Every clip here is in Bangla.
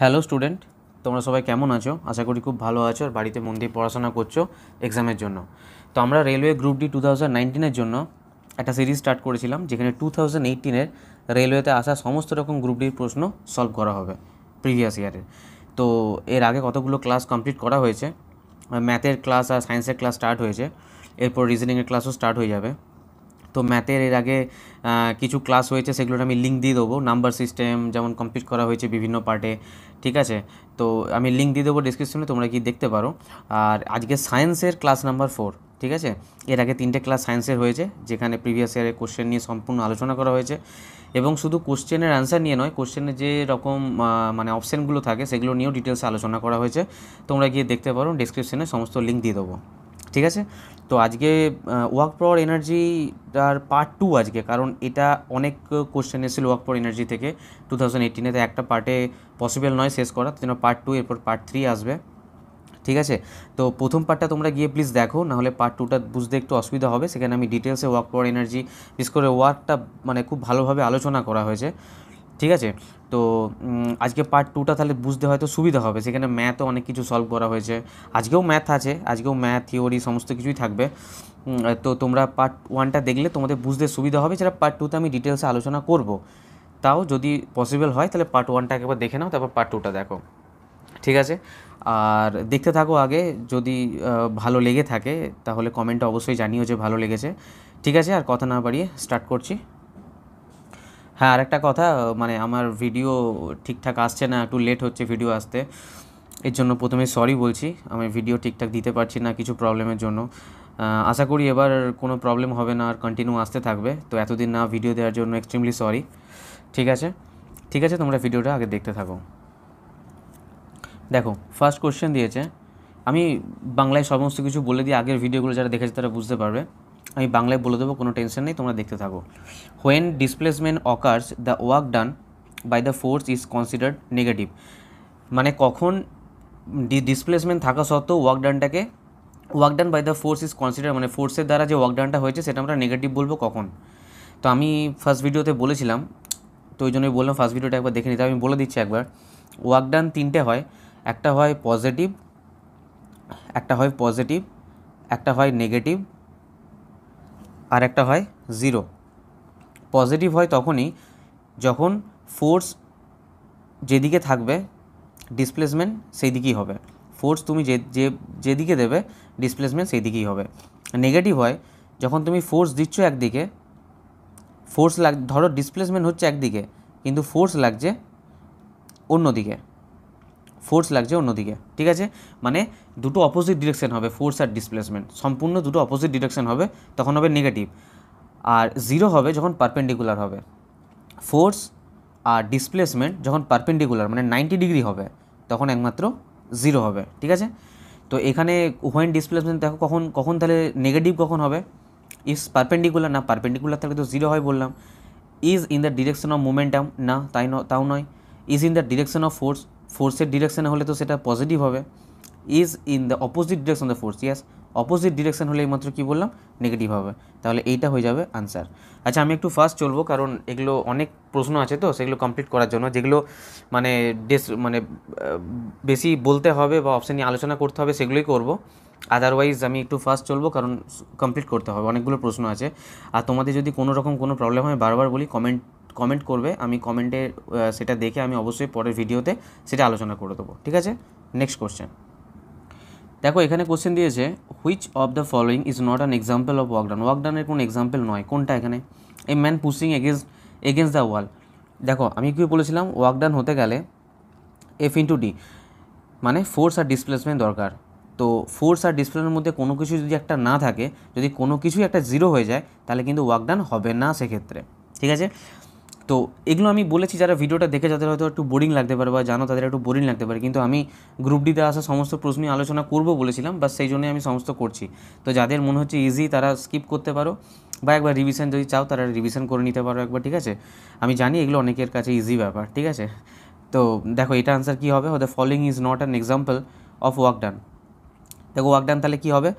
হ্যালো স্টুডেন্ট তোমরা সবাই কেমন আছো আশা করি খুব ভালো আছো আর বাড়িতে মন দিয়ে পড়াশোনা করছো এক্সামের জন্য তো আমরা railway group D two thousand নাইনটিনের জন্য একটা সিরিজ স্টার্ট করেছিলাম যেখানে টু থাউজেন্ড এইটিনের রেলওয়েতে আসা সমস্ত রকম গ্রুপ ডির প্রশ্ন সলভ করা হবে প্রিভিয়াস ইয়ারের তো এর আগে কতগুলো ক্লাস কমপ্লিট করা হয়েছে ম্যাথের ক্লাস আর সায়েন্সের ক্লাস স্টার্ট হয়েছে এরপর রিজনিংয়ের ক্লাসও স্টার্ট হয়ে যাবে তো ম্যাথের এর আগে কিছু ক্লাস হয়েছে সেগুলোর আমি লিঙ্ক দিয়ে দেবো নাম্বার সিস্টেম যেমন কমপ্লিট করা হয়েছে বিভিন্ন পার্টে ঠিক আছে তো আমি লিঙ্ক দিয়ে দেবো ডিসক্রিপশনে তোমরা কি দেখতে পারো আর আজকে সায়েন্সের ক্লাস নাম্বার ফোর ঠিক আছে এর আগে তিনটে ক্লাস সায়েন্সের হয়েছে যেখানে প্রিভিয়াস ইয়ারের কোশ্চেন নিয়ে সম্পূর্ণ আলোচনা করা হয়েছে এবং শুধু কোশ্চেনের অ্যান্সার নিয়ে নয় কোশ্চেনের যে রকম মানে অপশানগুলো থাকে সেগুলো নিয়েও ডিটেলসে আলোচনা করা হয়েছে তোমরা গিয়ে দেখতে পারো ডিসক্রিপশনে সমস্ত লিঙ্ক দিয়ে দেবো ঠিক আছে তো আজকে ওয়ার্ক পাওয়ার এনার্জিটার পার্ট টু আজকে কারণ এটা অনেক কোশ্চেন এসেছিল ওয়ার্ক পাওয়ার এনার্জি থেকে টু থাউজেন্ড এইটিনেতে একটা পার্টে পসিবল নয় শেষ করা জন্য পার্ট টু এরপর পার্ট থ্রি আসবে ঠিক আছে তো প্রথম পার্টটা তোমরা গিয়ে প্লিজ দেখো নাহলে পার্ট টুটা বুঝতে একটু অসুবিধা হবে সেখানে আমি ডিটেলসে ওয়ার্ক পাওয়ার এনার্জি বিশেষ করে ওয়ার্কটা মানে খুব ভালোভাবে আলোচনা করা হয়েছে ঠিক আছে তো আজকে পার্ট টুটা তাহলে বুঝতে হয়তো সুবিধা হবে সেখানে ম্যাথও অনেক কিছু সলভ করা হয়েছে আজকেও ম্যাথ আছে আজকেও ম্যাথ থিওরি সমস্ত কিছুই থাকবে তো তোমরা পার্ট ওয়ানটা দেখলে তোমাদের বুঝতে সুবিধা হবে সেটা পার্ট টুতে আমি ডিটেলসে আলোচনা করব তাও যদি পসিবল হয় তাহলে পার্ট ওয়ানটা একবার দেখে নাও তারপর পার্ট টুটা দেখো ঠিক আছে আর দেখতে থাকো আগে যদি ভালো লেগে থাকে তাহলে কমেন্টে অবশ্যই জানিও যে ভালো লেগেছে ঠিক আছে আর কথা না বাড়িয়ে স্টার্ট করছি হ্যাঁ আরেকটা কথা মানে আমার ভিডিও ঠিকঠাক আসছে না একটু লেট হচ্ছে ভিডিও আসতে এর জন্য প্রথমে সরি বলছি আমি ভিডিও ঠিকঠাক দিতে পারছি না কিছু প্রবলেমের জন্য আশা করি এবার কোনো প্রবলেম হবে না আর কন্টিনিউ আসতে থাকবে তো এতদিন না ভিডিও দেওয়ার জন্য এক্সট্রিমলি সরি ঠিক আছে ঠিক আছে তোমরা ভিডিওটা আগে দেখতে থাকো দেখো ফার্স্ট কোশ্চেন দিয়েছে আমি বাংলায় সমস্ত কিছু বলে দিই আগের ভিডিওগুলো যারা দেখেছে তারা বুঝতে পারবে আমি বাংলায় বলে দেবো কোনো টেনশন নেই তোমরা দেখতে থাকো when displacement occurs the work done by the force is considered negative মানে কখন ডিসপ্লেসমেন্ট থাকা সত্ত্বেও ওয়ার্ক ডানটাকে work done by the force is consider মানে ফোর্সের দ্বারা যে ওয়ার্ক ডানটা হয়েছে সেটা আমরা নেগেটিভ বলবো কখন তো আমি ফার্স্ট ভিডিওতে বলেছিলাম তো ওই জন্যই বললাম ফার্স্ট ভিডিওটা একবার দেখে নিতে আমি বলে দিচ্ছি একবার ওয়ার্ক ডান তিনটে হয় একটা হয় পজিটিভ একটা হয় পজিটিভ একটা হয় নেগেটিভ আর একটা হয় জিরো পজিটিভ হয় তখনই যখন ফোর্স যেদিকে থাকবে ডিসপ্লেসমেন্ট সেই দিকেই হবে ফোর্স তুমি যে যে যেদিকে দেবে ডিসপ্লেসমেন্ট সেই দিকেই হবে নেগেটিভ হয় যখন তুমি ফোর্স দিচ্ছ একদিকে ফোর্স লাগ ধরো ডিসপ্লেসমেন্ট হচ্ছে একদিকে কিন্তু ফোর্স লাগছে অন্যদিকে ফোর্স লাগছে অন্যদিকে ঠিক আছে মানে দুটো অপোজিট ডিরেকশন হবে ফোর্স আর ডিসপ্লেসমেন্ট সম্পূর্ণ দুটো অপোজিট ডিরেকশান হবে তখন হবে নেগেটিভ আর জিরো হবে যখন পারপেন্ডিকুলার হবে ফোর্স আর ডিসপ্লেসমেন্ট যখন পারপেন্ডিকুলার মানে নাইনটি ডিগ্রি হবে তখন একমাত্র জিরো হবে ঠিক আছে তো এখানে হোয়েন ডিসপ্লেসমেন্ট দেখো কখন কখন তাহলে নেগেটিভ কখন হবে ইস পারপেন্ডিকুলার না পারপেন্ডিকুলার থাকলে তো জিরো হয় বললাম is in the direction of momentum না তাই তাও নয় is in the direction of force ফোর্সের ডিরেকশানে হলে তো সেটা পজিটিভ হবে is in the opposite direction the force as opposite direction হলে এইমাত্র কী বললাম নেগেটিভ হবে তাহলে এইটা হয়ে যাবে আনসার আচ্ছা আমি একটু ফার্স্ট চলবো কারণ এগুলো অনেক প্রশ্ন আছে তো সেগুলো কমপ্লিট করার জন্য যেগুলো মানে ডেস মানে বেশি বলতে হবে বা অপশান নিয়ে আলোচনা করতে হবে সেগুলোই করব আদারওয়াইজ আমি একটু ফার্স্ট চলবো কারণ কমপ্লিট করতে হবে অনেকগুলো প্রশ্ন আছে আর তোমাদের যদি কোনো রকম কোনো প্রবলেম হয় বারবার বলি কমেন্ট কমেন্ট করবে আমি কমেন্টে সেটা দেখে আমি অবশ্যই পরের ভিডিওতে সেটা আলোচনা করে দেবো ঠিক আছে নেক্সট কোশ্চেন দেখো এখানে কোশ্চেন দিয়েছে which of the following is not an example of work done ওয়াকডাউনের কোনো এক্সাম্পল নয় কোনটা এখানে এই man pushing against against the wall দেখো আমি কী বলেছিলাম ওয়াকডাউন হতে গেলে এফ ইন্টু ডি মানে ফোর্স আর ডিসপ্লেসমেন্ট দরকার তো ফোর্স আর ডিসপ্লেসমেন্টের মধ্যে কোনো কিছু যদি একটা না থাকে যদি কোনো কিছুই একটা জিরো হয়ে যায় তাহলে কিন্তু ওয়াকডাউন হবে না সেক্ষেত্রে ঠিক আছে তো এগুলো আমি বলেছি যারা ভিডিওটা দেখে যাদের হয়তো একটু বোরিং লাগতে পারে বা জানো তাদের একটু বোরিং লাগতে পারে কিন্তু আমি গ্রুপ ডিতে আসা সমস্ত প্রশ্নই আলোচনা করব বলেছিলাম বা সেই জন্যই আমি সমস্ত করছি তো যাদের মনে হচ্ছে ইজি তারা স্কিপ করতে পারো বা একবার রিভিশন যদি চাও তারা রিভিশন করে নিতে পারো একবার ঠিক আছে আমি জানি এগুলো অনেকের কাছে ইজি ব্যাপার ঠিক আছে তো দেখো এটা আনসার কী হবে হয়তো following is not an example of work done দেখো ওয়াক ডান তাহলে কী হবে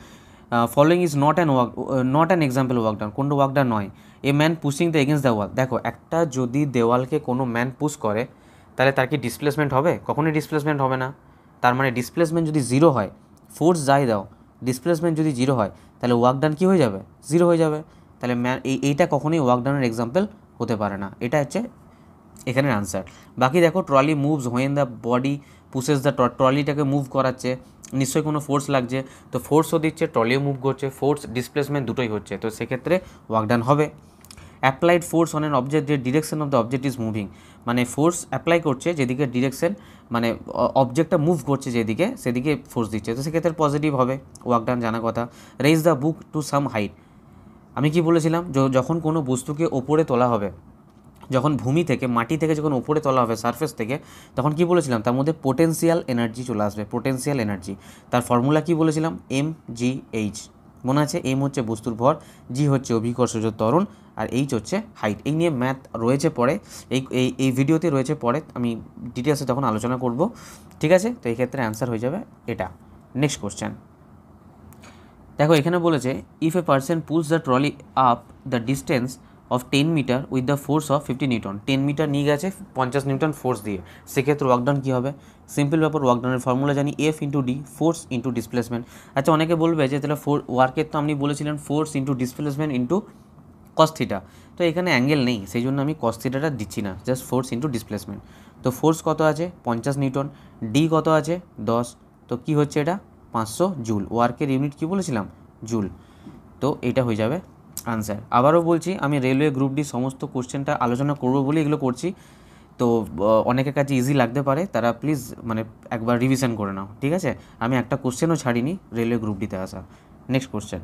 following is not an work not an example work done কোনো ওয়ার্ক ডান নয় a man pushing the against the wall দেখো একটা যদি দেওয়ালকে কোনো ম্যান পুশ করে তাহলে তার কি ডিসপ্লেসমেন্ট হবে কখনই ডিসপ্লেসমেন্ট হবে না তার মানে ডিসপ্লেসমেন্ট যদি জিরো হয় ফোর্স যাই দাও ডিসপ্লেসমেন্ট যদি জিরো হয় তাহলে ওয়ার্ক ডাউন কী হয়ে যাবে জিরো হয়ে যাবে তাহলে ম্যান এই এইটা কখনোই ওয়ার্ক ডাউনের এক্সাম্পল হতে পারে না এটা হচ্ছে এখানের আনসার বাকি দেখো trolley moves when the body pushes the ট্রলিটাকে মুভ করাচ্ছে নিশ্চয়ই কোনো ফোর্স লাগছে তো ফোর্সও দিচ্ছে ট্রলিও মুভ করছে ফোর্স ডিসপ্লেসমেন্ট দুটোই হচ্ছে তো সেক্ষেত্রে ওয়ার্কডান হবে applied force on an object যে direction of the object is moving মানে ফোর্স অ্যাপ্লাই করছে যেদিকে ডিরেকশন মানে অবজেক্টটা মুভ করছে যেদিকে সেদিকে ফোর্স দিচ্ছে তো সেক্ষেত্রে পজিটিভ হবে ওয়ার্কডান জানা কথা raise the book to some height আমি কি বলেছিলাম যখন কোনো বস্তুকে ওপরে তোলা হবে যখন ভূমি থেকে মাটি থেকে যখন উপরে তোলা হবে সারফেস থেকে তখন কি বলেছিলাম তার মধ্যে পোটেন্সিয়াল এনার্জি চলে আসবে পোটেন্সিয়াল এনার্জি তার ফর্মুলা কি বলেছিলাম এম জি এইচ মনে আছে এম হচ্ছে বস্তুর ভর জি হচ্ছে অভিকর্ষজ তরুণ আর এইচ হচ্ছে হাইট এই নিয়ে ম্যাথ রয়েছে পরে এই এই ভিডিওতে রয়েছে পরে আমি ডিটেলসে তখন আলোচনা করব ঠিক আছে তো এই ক্ষেত্রে অ্যান্সার হয়ে যাবে এটা নেক্সট কোশ্চেন দেখো এখানে বলেছে if a person pulls the trolley up the distance of ten metre with the force of fifty newton ten metre নিয়ে গেছে পঞ্চাশ নিউটন ফোর্স দিয়ে সেক্ষেত্রে ওয়ার্কডাউন কী হবে সিম্পল ব্যাপার ওয়ার্কডাউনের ফর্মুলা জানি F into D force into displacement আচ্ছা অনেকে বলবে যে তাহলে ফোর ওয়ার্কের তো আপনি বলেছিলেন ফোর্স ইন্টু ডিসপ্লেসমেন্ট ইন্টু কস্থিটা তো এখানে অ্যাঙ্গেল নেই সেই জন্য আমি কস্থিটাটা দিচ্ছি না জাস্ট ফোর্স ইন্টু ডিসপ্লেসমেন্ট তো ফোর্স কত আছে পঞ্চাশ নিউটন ডি কত আছে দশ তো কি হচ্ছে এটা পাঁচশো জুল ওয়ার্কের ইউনিট কী বলেছিলাম জুল তো এটা হয়ে যাবে আনসার আবারও বলছি আমি রেলওয়ে গ্রুপ ডি সমস্ত কোশ্চেনটা আলোচনা করব বলে এগুলো করছি তো অনেকের কাছে ইজি লাগতে পারে তারা প্লিজ মানে একবার রিভিশন করে নাও ঠিক আছে আমি একটা কোশ্চেনও ছাড়িনি রেলওয়ে গ্রুপ ডিতে আসা নেক্সট কোশ্চেন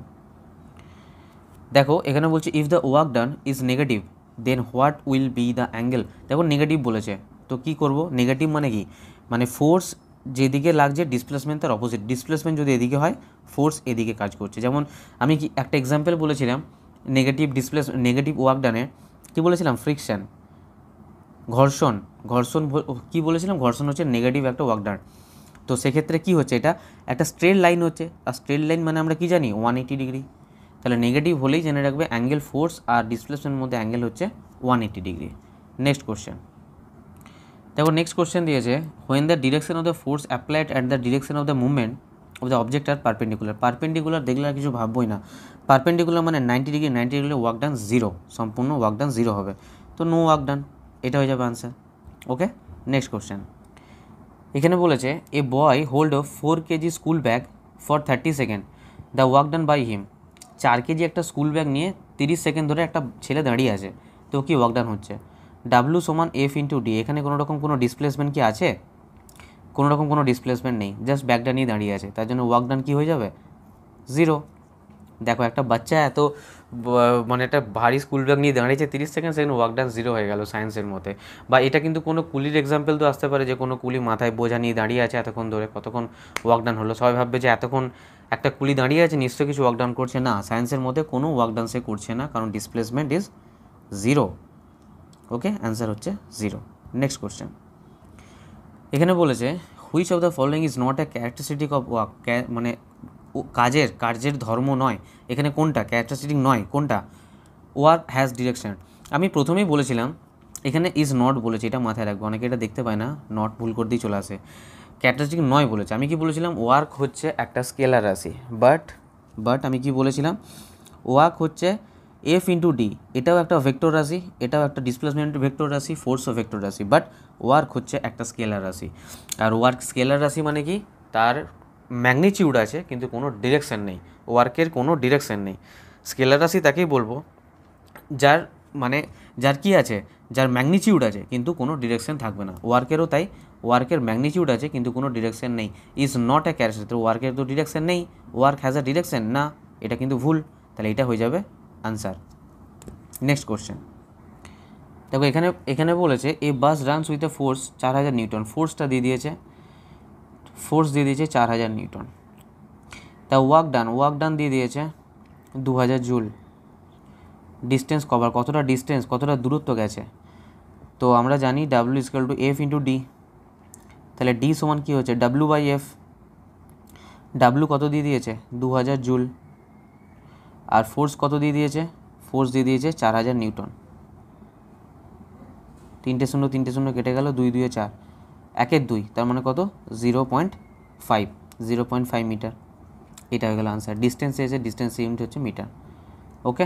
দেখো এখানে বলছি if the work done is negative then what will be the angle দেখো নেগেটিভ বলেছে তো কি করব নেগেটিভ মানে কি মানে ফোর্স যেদিকে লাগছে ডিসপ্লেসমেন্ট তার অপোজিট ডিসপ্লেসমেন্ট যদি এদিকে হয় ফোর্স এদিকে কাজ করছে যেমন আমি কি একটা এক্সাম্পল বলেছিলাম নেগেটিভ ডিসপ্লেস নেগেটিভ ওয়ার্ক ডানে কী বলেছিলাম ফ্রিকশান ঘর্ষণ ঘর্ষণ কি বলেছিলাম ঘর্ষণ হচ্ছে নেগেটিভ একটা ওয়ার্ক ডান তো সেক্ষেত্রে কি হচ্ছে এটা একটা স্ট্রেট লাইন হচ্ছে আর স্ট্রেট লাইন মানে আমরা কি জানি ওয়ান এইটি ডিগ্রি তাহলে নেগেটিভ হলেই জেনে রাখবে অ্যাঙ্গেল ফোর্স আর ডিসপ্লেসমেন্টের মধ্যে অ্যাঙ্গেল হচ্ছে one eighty degree next question দেখো নেক্সট কোশ্চেন দিয়েছে when the direction of the force applied at the direction of the movement of the object are perpendicular perpendicular দেখলে আর কিছু ভাববই না পারপেন্ডিকুলার মানে ninety degree ninety degree work done zero সম্পূর্ণ ওয়ার্ক ডান জিরো হবে তো নো ওয়ার্ক ডান এটা হয়ে যাবে আনসার ওকে নেক্সট কোশ্চেন এখানে বলেছে a boy hold four kg school bag for thirty second the work done by him চার কেজি একটা স্কুল ব্যাগ নিয়ে তিরিশ সেকেন্ড ধরে একটা ছেলে দাঁড়িয়ে আছে তো কি ওয়ার্ক ডান হচ্ছে ডাব্লু সমান এফ ইন্টু ডি এখানে কোনো রকম কোনো ডিসপ্লেসমেন্ট কি আছে কোনো রকম কোনো ডিসপ্লেসমেন্ট নেই জাস্ট ব্যাগটা নিয়ে দাঁড়িয়ে আছে তার জন্য ওয়ার্ক ডান কি হয়ে যাবে জিরো দেখো একটা বাচ্চা এত মানে একটা ভারী স্কুল ব্যাগ নিয়ে দাঁড়িয়েছে তিরিশ second second work done zero হয়ে গেল সায়েন্সের মতে বা এটা কিন্তু কোনো কুলির এক্সাম্পল তো আসতে পারে যে কোনো কুলি মাথায় বোঝা নিয়ে দাঁড়িয়ে আছে এতক্ষণ ধরে কতক্ষণ ওয়ার্ক ডান হলো সবাই ভাববে যে এতক্ষণ একটা কুলি দাঁড়িয়ে আছে নিশ্চয় কিছু ওয়ার্ক ডান করছে না সায়েন্সের মধ্যে কোনো ওয়ার্ক ডান সে করছে না কারণ displacement is zero okay answer হচ্ছে জিরো নেক্সট কোশ্চেন এখানে বলেছে which of the following is not a characteristic of work মানে কাজের কার্যের ধর্ম নয় এখানে কোনটা ক্যারেক্টারিস্টিক নয় কোনটা ওয়ার্ক হ্যাজ ডিরেকশন আমি প্রথমেই বলেছিলাম এখানে ইজ নট বলেছে এটা মাথায় রাখবো অনেকে এটা দেখতে পায় না নট ভুল করতেই চলে আসে ক্যারেক্টারিস্টিক নয় বলেছে আমি কি বলেছিলাম ওয়ার্ক হচ্ছে একটা স্কেলার রাশি বাট বাট আমি কি বলেছিলাম ওয়ার্ক হচ্ছে এফ ইন্টু ডি এটাও একটা ভেক্টর রাশি এটাও একটা ডিসপ্লেসমেন্ট ভেক্টর রাশি ফোর্স ভেক্টর রাশি বাট ওয়ার্ক হচ্ছে একটা স্কেলার রাশি আর ওয়ার্ক স্কেলার রাশি মানে কি তার ম্যাগনিচিউড আছে কিন্তু কোনো ডিরেকশন নেই ওয়ার্কের কোনো ডিরেকশান নেই স্কেলার রাশি তাকেই বলবো যার মানে যার কি আছে যার ম্যাগনিচিউড আছে কিন্তু কোনো ডিরেকশন থাকবে না ওয়ার্কেরও তাই ওয়ার্কের ম্যাগনিচিউড আছে কিন্তু কোনো ডিরেকশন নেই ইজ নট এ ক্যারেক্টার তো ওয়ার্কের তো ডিরেকশান নেই ওয়ার্ক হ্যাজ আ ডিরেকশন না এটা কিন্তু ভুল তাহলে এটা হয়ে যাবে আনসার নেক্সট কোশ্চেন দেখো এখানে এখানে বলেছে a bus runs with a force চার হাজার নিউটন ফোর্সটা দিয়ে দিয়েছে ফোর্স দিয়ে দিয়েছে চার হাজার নিউটন তা ওয়ার্ক ডান ওয়ার্ক ডান দিয়ে দিয়েছে দু হাজার জুল ডিস্টেন্স কভার কতটা ডিস্টেন্স কতটা দূরত্ব গেছে তো আমরা জানি W scale to F into D তাহলে ডি সমান কী হচ্ছে ডাব্লু বাই এফ ডাব্লু কত দিয়ে দিয়েছে দু হাজার জুল আর ফোর্স কত দিয়ে দিয়েছে ফোর্স দিয়ে দিয়েছে চার হাজার নিউটন তিনটে শূন্য তিনটে শূন্য কেটে গেল দুই দুয়ে চার একের দুই তার মানে কত zero point five zero point five metre এটা হয়ে গেল আনসার ডিস্টেন্স এসে ডিস্টেন্স ইউনিট হচ্ছে মিটার ওকে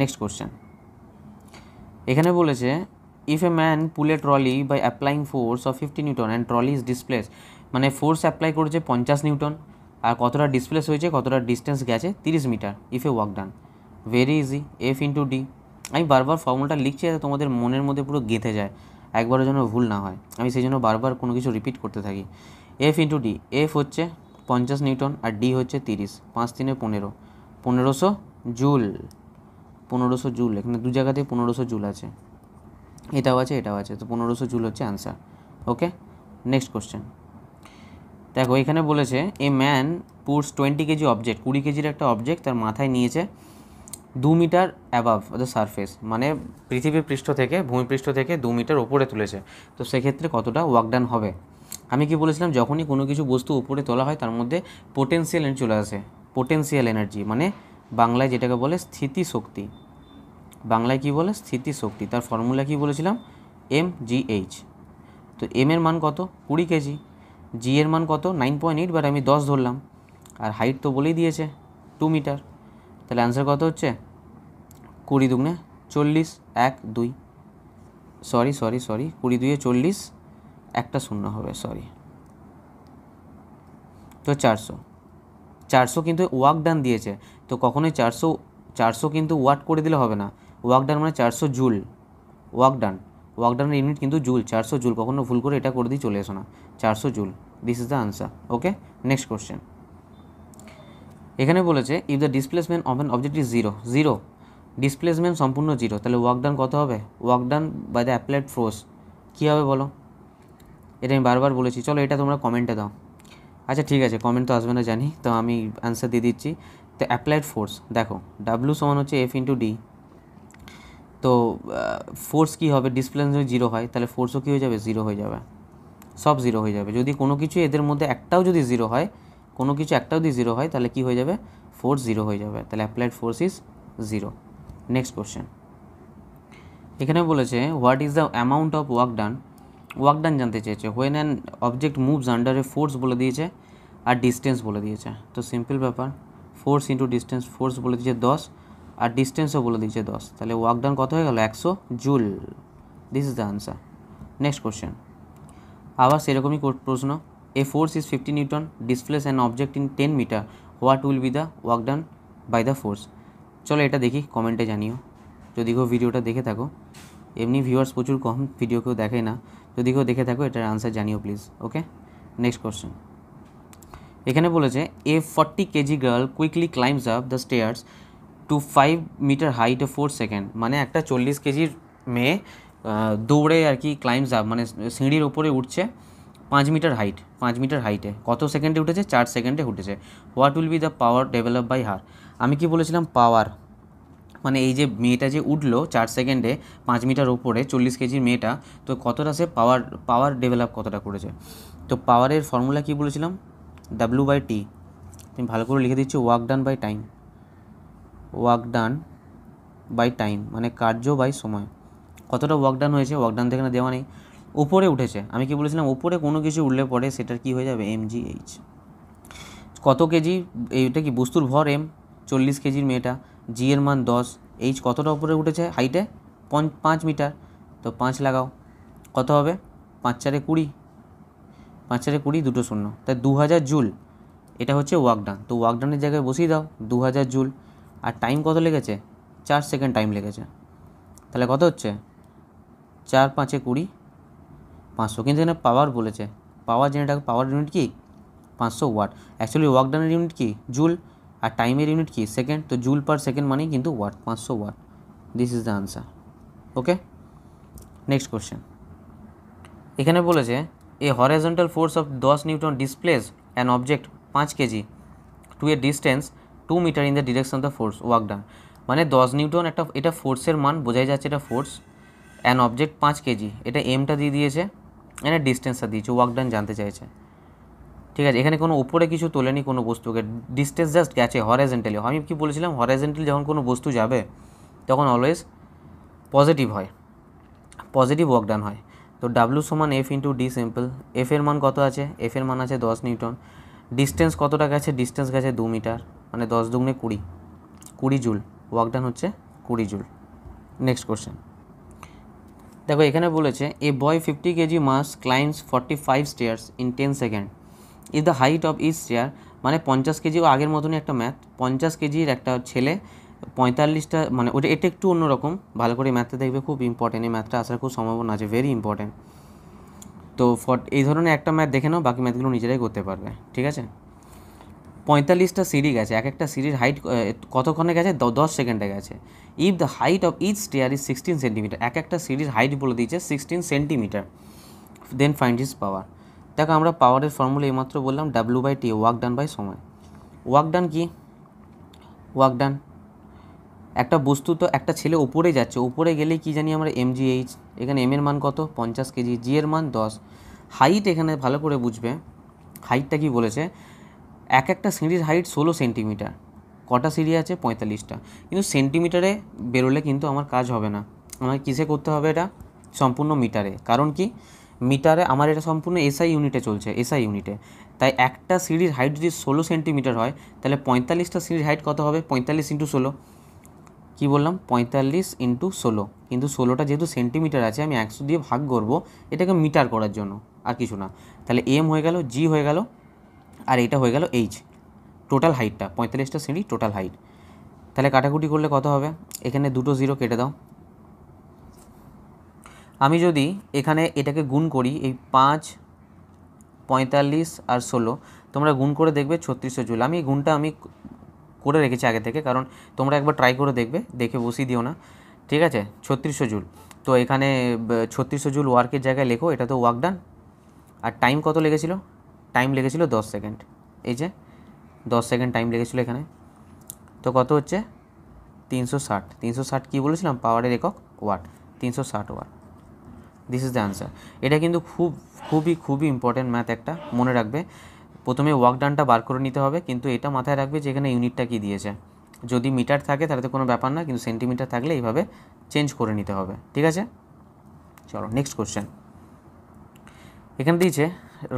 নেক্সট কোশ্চেন এখানে বলেছে if a man pulls trolley by applying force of fifty newton and trolley is displace মানে ফোর্স অ্যাপ্লাই করেছে পঞ্চাশ নিউটন আর কতটা ডিসপ্লেস হয়েছে কতটা ডিস্টেন্স গেছে তিরিশ metre if a work done very easy F into D আমি বারবার ফর্মুলাটা লিখছি যাতে তোমাদের মনের মধ্যে পুরো গেঁথে যায় একবারও যেন ভুল না হয় আমি সেই জন্য বারবার কোনো কিছু রিপিট করতে থাকি এফ ইন্টু ডি এফ হচ্ছে পঞ্চাশ নিউটন আর ডি হচ্ছে তিরিশ পাঁচ তিনে পনেরো পনেরোশো জুল পনেরোশো জুল এখানে দু জায়গাতেই পনেরোশো জুল আছে এটাও আছে এটাও আছে তো পনেরোশো জুল হচ্ছে অ্যান্সার ওকে নেক্সট কোশ্চেন দেখো এখানে বলেছে a man puts twenty KG object কুড়ি কেজির একটা অবজেক্ট তার মাথায় নিয়েছে দু মিটার অ্যাবাভ দ্য সারফেস মানে পৃথিবীর পৃষ্ঠ থেকে ভূমিপৃষ্ঠ থেকে দু মিটার ওপরে তুলেছে তো সেক্ষেত্রে কতটা ওয়াকডান হবে আমি কি বলেছিলাম যখনই কোনো কিছু বস্তু উপরে তোলা হয় তার মধ্যে পোটেন্সিয়াল এনার্জি চলে আসে পোটেন্সিয়াল এনার্জি মানে বাংলায় যেটাকে বলে স্থিতি শক্তি বাংলায় কি বলে স্থিতি শক্তি তার ফর্মুলা কি বলেছিলাম এম জি এইচ তো এম এর মান কত কুড়ি কেজি জি এর মান কত নাইন পয়েন্ট এইট বাট আমি দশ ধরলাম আর হাইট তো বলেই দিয়েছে টু মিটার তাহলে অ্যান্সার কত হচ্ছে কুড়ি দুগুণে চল্লিশ এক দুই সরি সরি সরি কুড়ি দুয়ে চল্লিশ একটা শূন্য হবে সরি তো চারশো চারশো কিন্তু ওয়াক ডান দিয়েছে তো কখনোই চারশো চারশো কিন্তু ওয়াট করে দিলে হবে না ওয়াকডান মানে চারশো joule work done work unit কিন্তু জুল চারশো জুল কখনো ভুল করে এটা করে দিয়ে চলে এসো না চারশো joule this is the answer okay next question এখানে বলেছে if the displacement of an object is zero zero displacement সম্পূর্ণ জিরো তাহলে ওয়ার্ক ডান কত হবে work done by the applied force কী হবে বলো এটা আমি বারবার বলেছি চলো এটা তোমরা কমেন্টে দাও আচ্ছা ঠিক আছে কমেন্ট তো আসবে না জানি তো আমি অ্যান্সার দিয়ে দিচ্ছি তো অ্যাপ্লাইড ফোর্স দেখো ডাব্লু সমান হচ্ছে এফ ইন্টু ডি তো ফোর্স কী হবে ডিসপ্লেস যদি জিরো হয় তাহলে ফোর্সও কী হয়ে যাবে জিরো হয়ে যাবে সব জিরো হয়ে যাবে যদি কোনো কিছু এদের মধ্যে একটাও যদি জিরো হয় কোনো কিছু একটা যদি জিরো হয় তাহলে কি হয়ে যাবে ফোর্স জিরো হয়ে যাবে তাহলে applied force is zero next question এখানে বলেছে what is the amount of work done work done জানতে চেয়েছে when an object moves under a force বলে দিয়েছে আর ডিস্টেন্স বলে দিয়েছে তো সিম্পল ব্যাপার ফোর্স ইন্টু ডিস্টেন্স ফোর্স বলে দিয়েছে দশ আর ডিস্টেন্সও বলে দিয়েছে দশ তাহলে ওয়ার্ক ডান কত হয়ে গেল একশো joule this is the answer next question আবার সেরকমই প্রশ্ন a force is 50 newton displace an object in 10 meter what will be the work done by the force চলো এটা দেখি কমেন্টে জানিও যদি কেউ ভিডিওটা দেখে থাকো এমনি ভিউয়ার্স প্রচুর কম ভিডিও কেউ দেখে না যদি কেউ দেখে থাকো এটার আনসার জানিও প্লিজ ওকে নেক্সট কোয়েশ্চেন এখানে বলেছে a forty KG girl quickly climbs up the stairs to five metre height of four second মানে একটা চল্লিশ কেজির মেয়ে দৌড়ে আর কি ক্লাইম্বস আপ মানে সিঁড়ির ওপরে উঠছে পাঁচ মিটার হাইট পাঁচ মিটার হাইটে কত সেকেন্ডে উঠেছে চার সেকেন্ডে উঠেছে what will be the power develop by her আমি কি বলেছিলাম পাওয়ার মানে এই যে মেয়েটা যে উঠলো চার সেকেন্ডে পাঁচ মিটার ওপরে চল্লিশ কেজির মেয়েটা তো কতটা সে পাওয়ার পাওয়ার ডেভেলপ কতটা করেছে তো পাওয়ারের ফর্মুলা কি বলেছিলাম ডাব্লিউ বাই টি তুমি ভালো করে লিখে দিচ্ছি work done by time work done by time মানে কার্য বাই সময় কতটা ওয়ার্ক ডান হয়েছে ওয়ার্ক ডান তো এখানে দেওয়া নেই উপরে উঠেছে আমি কি বলেছিলাম উপরে কোনো কিছু উঠলে পরে সেটার কি হয়ে যাবে এম জি এইচ কত কেজি এইটা কি বস্তুর ভর এম চল্লিশ কেজির মেয়েটা জি এর মান দশ এইচ কতটা উপরে উঠেছে হাইটে পাঁচ মিটার তো পাঁচ লাগাও কত হবে পাঁচ চারে কুড়ি পাঁচ চারে কুড়ি দুটো শূন্য তাই দু হাজার জুল এটা হচ্ছে ওয়াকডান তো ওয়াকডানের জায়গায় বসিয়ে দাও দু হাজার জুল আর টাইম কত লেগেছে চার সেকেন্ড টাইম লেগেছে তাহলে কত হচ্ছে চার পাঁচে কুড়ি পাঁচশো কিন্তু এখানে পাওয়ার বলেছে পাওয়ার জেনারেটার পাওয়ার ইউনিট কি পাঁচশো ওয়াট অ্যাকচুয়ালি ওয়ার্কডানের ইউনিট কি জুল আর টাইমের ইউনিট কি সেকেন্ড তো জুল পার সেকেন্ড মানেই কিন্তু ওয়াট পাঁচশো watt this is the answer okay next question এখানে বলেছে এ হরাইজন্টাল ফোর্স অফ দশ নিউটন ডিসপ্লেস অ্যান অবজেক্ট পাঁচ KG to a distance two metre in the direction of the force work done মানে দশ নিউটন একটা এটা ফোর্সের মান বোঝাই যাচ্ছে এটা ফোর্স অ্যান অবজেক্ট পাঁচ কেজি এটা এমটা দিয়ে দিয়েছে এখানে ডিস্টেন্সটা দিয়েছে ওয়ার্ক ডান জানতে চাইছে ঠিক আছে এখানে কোনো উপরে কিছু তোলেনি কোনো বস্তুকে ডিস্টেন্স জাস্ট গেছে হরাইজেন্টালি আমি কি বলেছিলাম হরাইজেন্টালি যখন কোনো বস্তু যাবে তখন অলওয়েজ পজিটিভ হয় পজিটিভ ওয়ার্ক ডান হয় তো ডাব্লু সমান F into D simple F এর মান কত আছে এফের মান আছে দশ নিউটন ডিস্টেন্স কতটা গেছে ডিস্টেন্স গেছে দু মিটার মানে দশ দুগুনে কুড়ি কুড়ি জুল ওয়ার্ক ডান হচ্ছে কুড়ি জুল নেক্সট কোশ্চেন দেখো এখানে বলেছে a boy fifty KG mass climbs forty five stairs in ten second is the height of each stair মানে পঞ্চাশ কেজি ও আগের মতনই একটা ম্যাথ পঞ্চাশ কেজির একটা ছেলে পঁয়তাল্লিশটা মানে ওটা এটা একটু অন্যরকম ভালো করে ম্যাথটা দেখবে খুব ইম্পর্টেন্ট এই ম্যাথটা আসার খুব সম্ভাবনা আছে ভেরি ইম্পর্টেন্ট তো ফট এই ধরনের একটা ম্যাথ দেখে নাও বাকি ম্যাথগুলো নিজেরাই করতে পারবে ঠিক আছে পঁয়তাল্লিশটা সিঁড়ি গেছে এক একটা সিঁড়ির হাইট কতক্ষণে গেছে দশ সেকেন্ডে গেছে if the height of each stair is sixteen centimetre এক একটা সিঁড়ির হাইট বলে দিয়েছে sixteen centimetre then find is power দেখো আমরা পাওয়ারের ফর্মুলা এইমাত্র বললাম W by T work done by সময় ওয়ার্ক ডান কি ওয়ার্ক ডান একটা বস্তু তো একটা ছেলে ওপরে যাচ্ছে ওপরে গেলে কি জানি আমরা এমজিএইচ এখানে এম এর মান কত পঞ্চাশ কেজি জি এর মান দশ হাইট এখানে ভালো করে বুঝবে হাইটটা কি বলেছে এক একটা সিঁড়ির হাইট ষোলো সেন্টিমিটার কটা সিঁড়ি আছে পঁয়তাল্লিশটা কিন্তু সেন্টিমিটারে বেরোলে কিন্তু আমার কাজ হবে না আমার কিসে করতে হবে এটা সম্পূর্ণ মিটারে কারণ কি মিটারে আমার এটা সম্পূর্ণ এসআই ইউনিটে চলছে এসআই ইউনিটে তাই একটা সিঁড়ির হাইট যদি ষোলো সেন্টিমিটার হয় তাহলে পঁয়তাল্লিশটা সিঁড়ির হাইট কত হবে পঁয়তাল্লিশ ইন্টু ষোলো কী বললাম পঁয়তাল্লিশ ইন্টু ষোলো কিন্তু ষোলোটা যেহেতু সেন্টিমিটার আছে আমি একশো দিয়ে ভাগ করব এটাকে মিটার করার জন্য আর কিছু না তাহলে এম হয়ে গেল জি হয়ে গেল আর এইটা হয়ে গেল এইচ টোটাল হাইটটা পঁয়তাল্লিশটা সিঁড়ি টোটাল হাইট তাহলে কাটাকুটি করলে কত হবে এখানে দুটো জিরো কেটে দাও আমি যদি এখানে এটাকে গুণ করি এই পাঁচ পঁয়তাল্লিশ আর ষোলো তোমরা গুণ করে দেখবে ছত্রিশশো জুল আমি গুণটা আমি করে রেখেছি আগে থেকে কারণ তোমরা একবার ট্রাই করে দেখবে দেখে বসিয়ে দিও না ঠিক আছে ছত্রিশশো জুল তো এখানে ছত্রিশশো জুল ওয়ার্কের জায়গায় লেখো এটা তো ওয়ার্ক ডান আর টাইম কত লেগেছিলো টাইম লেগেছিল দশ সেকেন্ড এই যে দশ সেকেন্ড টাইম লেগেছিল এখানে তো কত হচ্ছে তিনশো ষাট তিনশো ষাট কী বলেছিলাম পাওয়ারের একক ওয়াট তিনশো ষাট watt this is the answer এটা কিন্তু খুব খুবই খুবই ইম্পর্ট্যান্ট ম্যাথ একটা মনে রাখবে প্রথমে ওয়ার্ক ডানটা বার করে নিতে হবে কিন্তু এটা মাথায় রাখবে যে এখানে ইউনিটটা কী দিয়েছে যদি মিটার থাকে তাহলে তো কোনো ব্যাপার না কিন্তু সেন্টিমিটার থাকলে এইভাবে চেঞ্জ করে নিতে হবে ঠিক আছে চলো নেক্সট কোশ্চেন এখানে দিয়েছে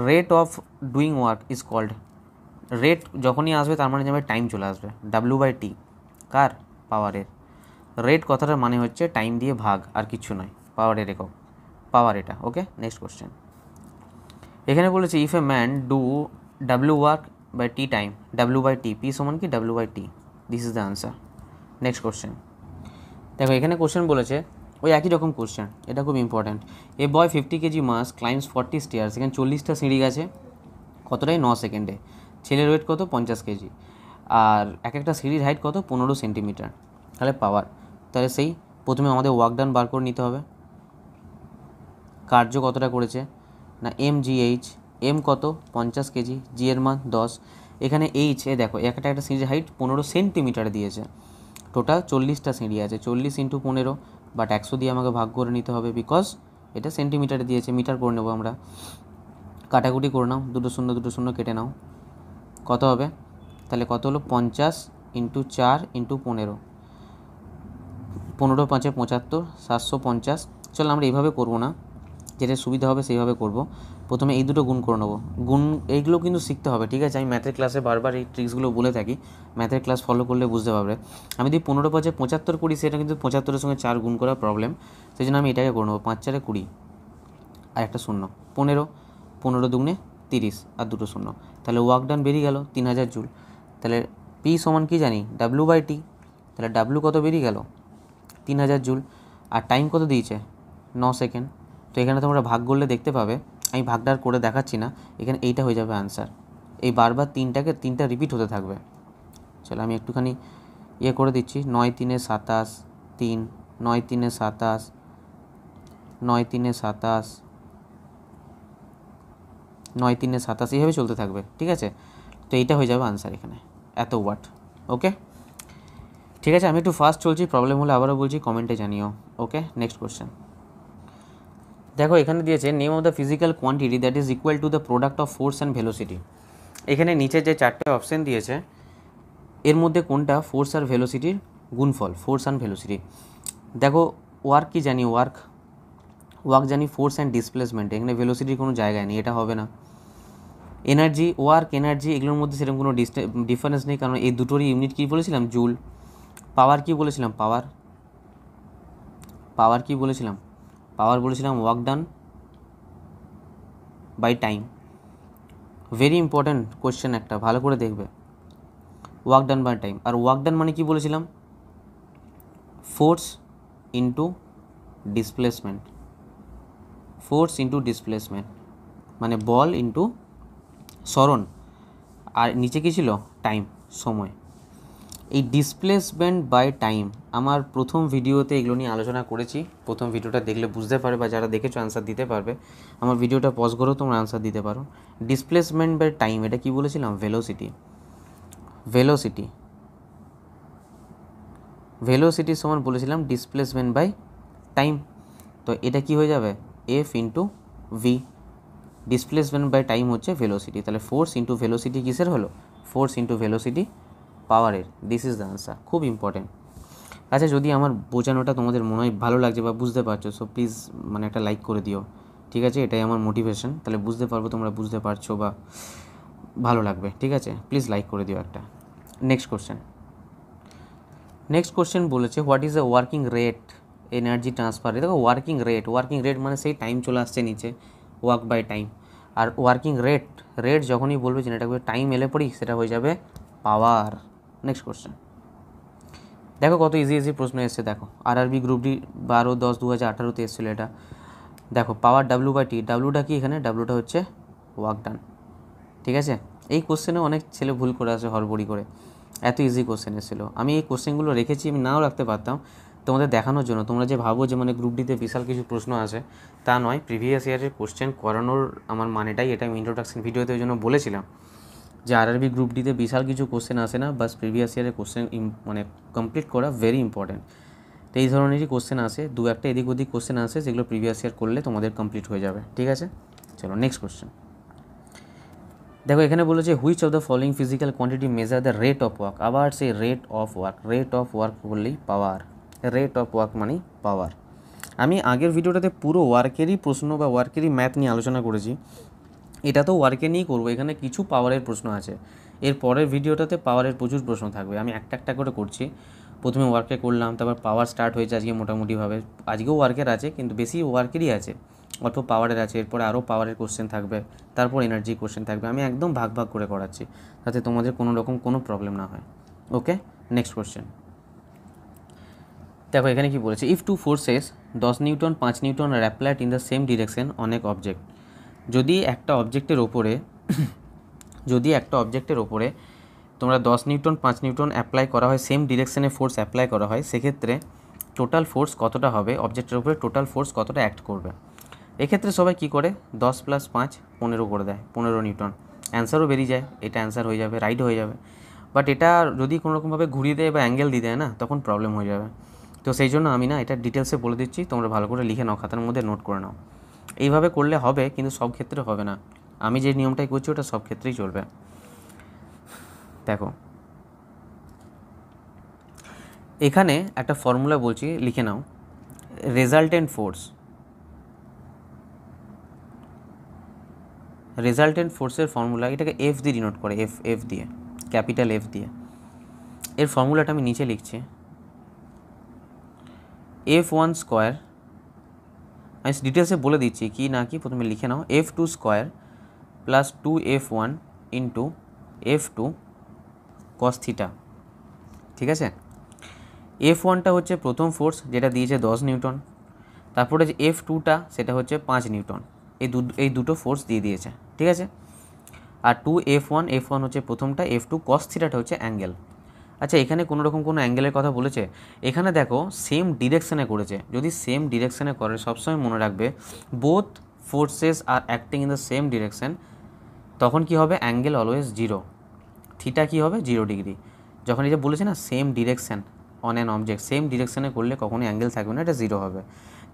rate of doing work is called rate যখনই আসবে তার মানে যাবে টাইম চলে আসবে ডাব্লু বাই টি কার পাওয়ারের রেট কথাটার মানে হচ্ছে টাইম দিয়ে ভাগ আর কিছু নয় পাওয়ারের একক পাওয়ার এটা ওকে নেক্সট কোশ্চেন এখানে বলেছে if a man do W work by T time W by T P সমান কি W by T this is the answer next question দেখো এখানে কোশ্চেন বলেছে ওই একই রকম কোশ্চেন এটা খুব important a boy fifty KG mass climbs forty stairs এখানে চল্লিশটা সিঁড়ি গেছে কতটাই ন সেকেন্ডে ছেলের ওয়েট কত পঞ্চাশ কেজি আর এক একটা সিঁড়ির হাইট কত পনেরো সেন্টিমিটার তাহলে পাওয়ার তাহলে সেই প্রথমে আমাদের ওয়ার্কডান বার করে নিতে হবে কার্য কতটা করেছে না এম জি এইচ এম কত পঞ্চাশ কেজি জি এর মান দশ এখানে এইচ এ দেখো একটা একটা সিঁড়ির হাইট পনেরো সেন্টিমিটার দিয়েছে টোটাল চল্লিশটা সিঁড়ি আছে চল্লিশ ইন্টু পনেরো বাট একশো দিয়ে আমাকে ভাগ করে নিতে হবে বিকজ এটা সেন্টিমিটারে দিয়েছে মিটার করে নেবো আমরা কাটাকুটি করে নাও দুটো শূন্য দুটো শূন্য কেটে নাও কত হবে তাহলে কত হলো পঞ্চাশ ইন্টু চার ইন্টু পনেরো পনেরো পাঁচে পঁচাত্তর সাতশো পঞ্চাশ চল আমরা এইভাবে করবো না যেটা সুবিধা হবে সেইভাবে করবো প্রথমে এই দুটো গুণ করে নেবো গুণ এইগুলো কিন্তু শিখতে হবে ঠিক আছে আমি ম্যাথের ক্লাসে বারবার এই ট্রিক্সগুলো বলে থাকি ম্যাথের ক্লাস ফলো করলে বুঝতে পারবে আমি যদি পনেরো পাঁচে পঁচাত্তর করি সেটা কিন্তু পঁচাত্তরের সঙ্গে চার গুণ করা প্রবলেম সেই জন্য আমি এটাকে করে নেবো পাঁচ চারে কুড়ি আর একটা শূন্য পনেরো পনেরো দুগুণে তিরিশ আর দুটো শূন্য তাহলে ওয়ার্ক ডান বেরিয়ে গেল তিন হাজার জুল তাহলে পি সমান কী জানি ডাব্লু বাই টি তাহলে ডাব্লু কত বেরিয়ে গেল তিন হাজার জুল আর টাইম কত দিয়েছে ন সেকেন্ড তো এখানে তোমরা ভাগ করলে দেখতে পাবে আমি ভাগটার করে দেখাচ্ছি না এখানে এইটা হয়ে যাবে অ্যান্সার এই বারবার তিনটাকে তিনটা রিপিট হতে থাকবে চলো আমি একটুখানি ইয়ে করে দিচ্ছি নয় তিনে সাতাশ তিন নয় তিনে সাতাশ নয় তিনে সাতাশ নয় তিনে সাতাশ এইভাবে চলতে থাকবে ঠিক আছে তো এইটা হয়ে যাবে আনসার এখানে এত ওয়াট ওকে ঠিক আছে আমি একটু ফার্স্ট চলছি প্রবলেম হলে আবারও বলছি কমেন্টে জানিও ওকে নেক্সট কোশ্চেন দেখো এখানে দিয়েছে name of the physical quantity that is equal to the product of force and velocity এখানে নিচে যে চারটে অপশান দিয়েছে এর মধ্যে কোনটা ফোর্স আর ভেলোসিটির গুণফল ফোর্স অ্যান্ড ভেলোসিটি দেখো ওয়ার্ক কি জানি ওয়ার্ক ওয়ার্ক জানি ফোর্স অ্যান্ড ডিসপ্লেসমেন্ট এখানে ভেলোসিটির কোনো জায়গায় নেই এটা হবে না এনার্জি ওয়ার্ক এনার্জি এগুলোর মধ্যে সেরকম কোনো ডিফারেন্স নেই কারণ এই দুটোরই ইউনিট কী বলেছিলাম জুল পাওয়ার কী বলেছিলাম পাওয়ার পাওয়ার কী বলেছিলাম পাওয়ার বলেছিলাম work done by time very important question একটা ভালো করে দেখবে ওয়ার্ক ডান বাই টাইম আর ওয়ার্ক ডান মানে কি বলেছিলাম force into displacement force into displacement মানে বল ইন্টু স্মরণ আর নিচে কী ছিল টাইম সময় এই ডিসপ্লেসমেন্ট বাই টাইম আমার প্রথম ভিডিওতে এগুলো নিয়ে আলোচনা করেছি প্রথম ভিডিওটা দেখলে বুঝতে পারবে বা যারা দেখেছো অ্যান্সার দিতে পারবে আমার ভিডিওটা পজ করেও তোমরা অ্যান্সার দিতে পারো ডিসপ্লেসমেন্ট বাই টাইম এটা কি বলেছিলাম ভেলোসিটি ভেলোসিটি ভেলোসিটির সমান বলেছিলাম ডিসপ্লেসমেন্ট বাই টাইম তো এটা কি হয়ে যাবে F into V displacement by time হচ্ছে ভেলোসিটি তাহলে ফোর্স ইন্টু ভেলোসিটি কিসের হলো ফোর্স ইন্টু ভেলোসিটি পাওয়ারের দিস ইজ দ্য আনসার খুব ইম্পর্টেন্ট আচ্ছা যদি আমার বোঝানোটা তোমাদের মনে হয় ভালো লাগছে বা বুঝতে পারছো সো প্লিজ মানে একটা লাইক করে দিও ঠিক আছে এটাই আমার মোটিভেশন তাহলে বুঝতে পারবো তোমরা বুঝতে পারছো বা ভালো লাগবে ঠিক আছে প্লিজ লাইক করে দিও একটা নেক্সট কোশ্চেন নেক্সট কোশ্চেন বলেছে what is a working rate energy transfer দেখো ওয়ার্কিং রেট ওয়ার্কিং রেট মানে সেই টাইম চলে আসছে নিচে ওয়ার্ক বাই টাইম আর ওয়ার্কিং রেট রেট যখনই বলবে জেনারেটার টাইম এলে পরেই সেটা হয়ে যাবে পাওয়ার নেক্সট কোশ্চেন দেখো কত ইজি ইজি প্রশ্ন এসছে দেখো আর আরবি গ্রুপ ডি বারো দশ দু হাজার আঠারোতে এসেছিলো এটা দেখো পাওয়ার ডাব্লু বাই টি ডাব্লুটা কি এখানে ডাব্লুটা হচ্ছে ওয়ার্ক ডান ঠিক আছে এই কোশ্চেনে অনেক ছেলে ভুল করে আসে হরবড়ি করে এত ইজি কোশ্চেন এসেছিলো আমি এই কোশ্চেনগুলো রেখেছি আমি নাও রাখতে পারতাম তোমাদের দেখানোর জন্য তোমরা যে ভাবো যে মানে গ্রুপ ডিতে বিশাল কিছু প্রশ্ন আছে তা নয় প্রিভিয়াস ইয়ারের কোশ্চেন করানোর আমার মানেটাই এটা আমি ইন্ট্রোডাকশন ভিডিওতে ওই জন্য বলেছিলাম যে আরআরবি গ্রুপ ডিতে বিশাল কিছু কোশ্চেন আসে না বাস প্রিভিয়াস ইয়ারে কোশ্চেন মানে কমপ্লিট করা ভেরি ইম্পর্ট্যান্ট তো এই ধরনেরই কোশ্চেন আসে দু একটা এদিক ওদিক কোশ্চেন আসে যেগুলো প্রিভিয়াস ইয়ার করলে তোমাদের কমপ্লিট হয়ে যাবে ঠিক আছে চলো নেক্সট কোশ্চেন দেখো এখানে বলেছে which of the following physical quantity measure the rate of work আবার সেই rate of work rate of work বললেই পাওয়ার রেট অফ ওয়ার্ক মানেই পাওয়ার আমি আগের ভিডিওটাতে পুরো ওয়ার্কেরই প্রশ্ন বা ওয়ার্কেরই ম্যাথ নিয়ে আলোচনা করেছি এটা তো ওয়ার্কে নিয়েই করবো এখানে কিছু পাওয়ারের প্রশ্ন আছে এর পরের ভিডিওটাতে পাওয়ারের প্রচুর প্রশ্ন থাকবে আমি একটা একটা করে করছি প্রথমে ওয়ার্কে করলাম তারপর পাওয়ার স্টার্ট হয়েছে আজকে মোটামুটিভাবে আজকেও ওয়ার্কের আছে কিন্তু বেশি ওয়ার্কেরই আছে অল্প পাওয়ারের আছে এরপর আরও পাওয়ারের কোশ্চেন থাকবে তারপর এনার্জি কোশ্চেন থাকবে আমি একদম ভাগ ভাগ করে করাচ্ছি যাতে তোমাদের কোনো রকম কোনো প্রবলেম না হয় ওকে নেক্সট কোশ্চেন দেখো এখানে কি বলেছে ইফ টু ফোর্সেস দশ নিউটন পাঁচ newton are applied in the same direction অনেক অবজেক্ট যদি একটা অবজেক্টের ওপরে যদি একটা অবজেক্টের ওপরে তোমরা দশ নিউটন পাঁচ নিউটন অ্যাপ্লাই করা হয় সেম ডিরেকশানে ফোর্স অ্যাপ্লাই করা হয় সেক্ষেত্রে টোটাল ফোর্স কতটা হবে অবজেক্টের উপরে টোটাল ফোর্স কতটা অ্যাক্ট করবে এক্ষেত্রে সবাই কি করে দশ প্লাস পাঁচ পনেরো করে দেয় পনেরো নিউটন অ্যান্সারও বেরিয়ে যায় এটা অ্যান্সার হয়ে যাবে রাইট হয়ে যাবে বাট এটা যদি কোনোরকমভাবে ঘুরিয়ে দেয় বা অ্যাঙ্গেল দিয়ে দেয় না তখন প্রবলেম হয়ে যাবে তো সেই জন্য আমি না এটা ডিটেলসে বলে দিচ্ছি তোমরা ভালো করে লিখে নাও খাতার মধ্যে নোট করে নাও এইভাবে করলে হবে কিন্তু সব ক্ষেত্রে হবে না আমি যে নিয়মটাই করছি ওটা সব ক্ষেত্রেই চলবে দেখো এখানে একটা ফর্মুলা বলছি লিখে নাও রেজাল্টেন্ট ফোর্স রেজাল্টেন্ট ফোর্সের ফর্মুলা এটাকে এফ দিয়ে ডিনোট করে এফ এফ দিয়ে ক্যাপিটাল এফ দিয়ে এর ফর্মুলাটা আমি নিচে লিখছি এফ ওয়ান স্কোয়ার আমি ডিটেলসে বলে দিচ্ছি কি না কি প্রথমে লিখে নাও F two square plus two F one into F two কস্থিটা ঠিক আছে এফ ওয়ানটা হচ্ছে প্রথম ফোর্স যেটা দিয়েছে দশ নিউটন তারপরে যে এফ টুটা সেটা হচ্ছে পাঁচ নিউটন এই দু এই দুটো ফোর্স দিয়ে দিয়েছে ঠিক আছে আর two F one F one হচ্ছে প্রথমটা এফ টু কস থিটাটা হচ্ছে অ্যাঙ্গেল আচ্ছা এখানে কোনো রকম কোনো অ্যাঙ্গেলের কথা বলেছে এখানে দেখো সেম ডিরেকশানে করেছে যদি সেম ডিরেকশানে করে সবসময় মনে রাখবে both forces are acting in the same direction তখন কি হবে অ্যাঙ্গেল অলওয়েজ জিরো থিটা কি হবে জিরো ডিগ্রি যখন এই যে বলেছে না same direction on an object same ডিরেকশানে করলে কখনোই অ্যাঙ্গেল থাকবে না এটা জিরো হবে